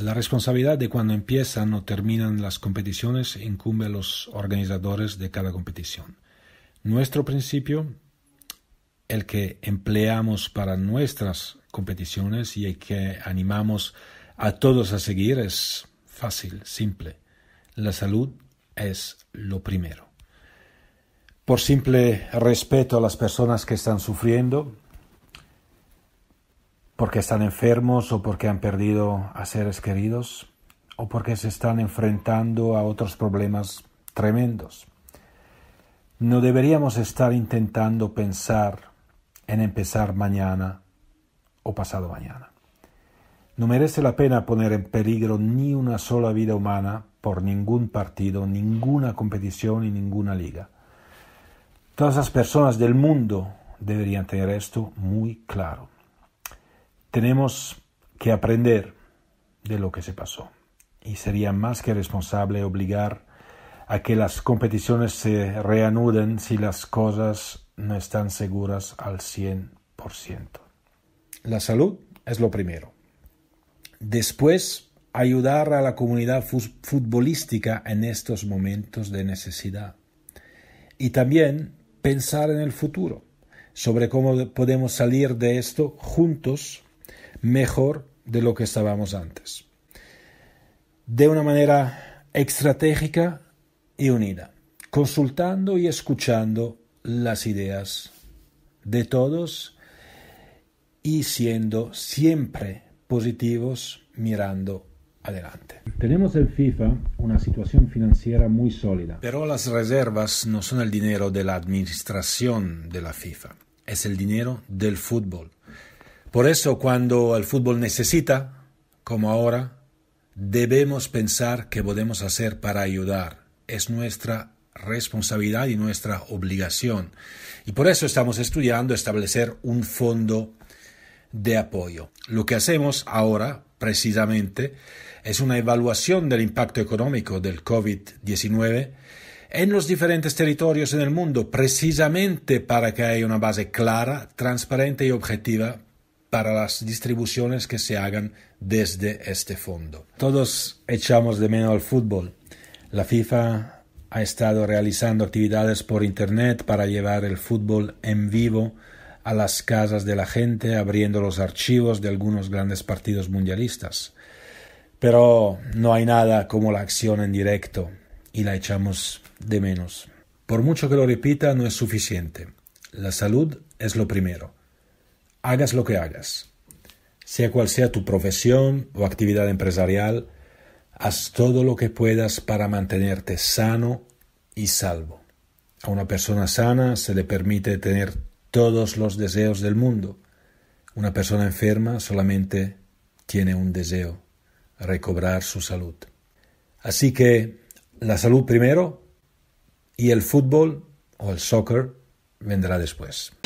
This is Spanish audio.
La responsabilidad de cuando empiezan o terminan las competiciones incumbe a los organizadores de cada competición. Nuestro principio, el que empleamos para nuestras competiciones y el que animamos a todos a seguir es fácil, simple. La salud es lo primero. Por simple respeto a las personas que están sufriendo, porque están enfermos o porque han perdido a seres queridos o porque se están enfrentando a otros problemas tremendos. No deberíamos estar intentando pensar en empezar mañana o pasado mañana. No merece la pena poner en peligro ni una sola vida humana por ningún partido, ninguna competición y ninguna liga. Todas las personas del mundo deberían tener esto muy claro. Tenemos que aprender de lo que se pasó y sería más que responsable obligar a que las competiciones se reanuden si las cosas no están seguras al 100%. La salud es lo primero. Después, ayudar a la comunidad futbolística en estos momentos de necesidad. Y también pensar en el futuro, sobre cómo podemos salir de esto juntos mejor de lo que estábamos antes, de una manera estratégica y unida, consultando y escuchando las ideas de todos y siendo siempre positivos mirando adelante. Tenemos en FIFA una situación financiera muy sólida. Pero las reservas no son el dinero de la administración de la FIFA, es el dinero del fútbol. Por eso cuando el fútbol necesita, como ahora, debemos pensar qué podemos hacer para ayudar. Es nuestra responsabilidad y nuestra obligación. Y por eso estamos estudiando establecer un fondo de apoyo. Lo que hacemos ahora, precisamente, es una evaluación del impacto económico del COVID-19 en los diferentes territorios en el mundo, precisamente para que haya una base clara, transparente y objetiva para las distribuciones que se hagan desde este fondo. Todos echamos de menos al fútbol. La FIFA ha estado realizando actividades por Internet para llevar el fútbol en vivo a las casas de la gente, abriendo los archivos de algunos grandes partidos mundialistas. Pero no hay nada como la acción en directo y la echamos de menos. Por mucho que lo repita, no es suficiente. La salud es lo primero hagas lo que hagas, sea cual sea tu profesión o actividad empresarial, haz todo lo que puedas para mantenerte sano y salvo. A una persona sana se le permite tener todos los deseos del mundo. Una persona enferma solamente tiene un deseo, recobrar su salud. Así que la salud primero y el fútbol o el soccer vendrá después.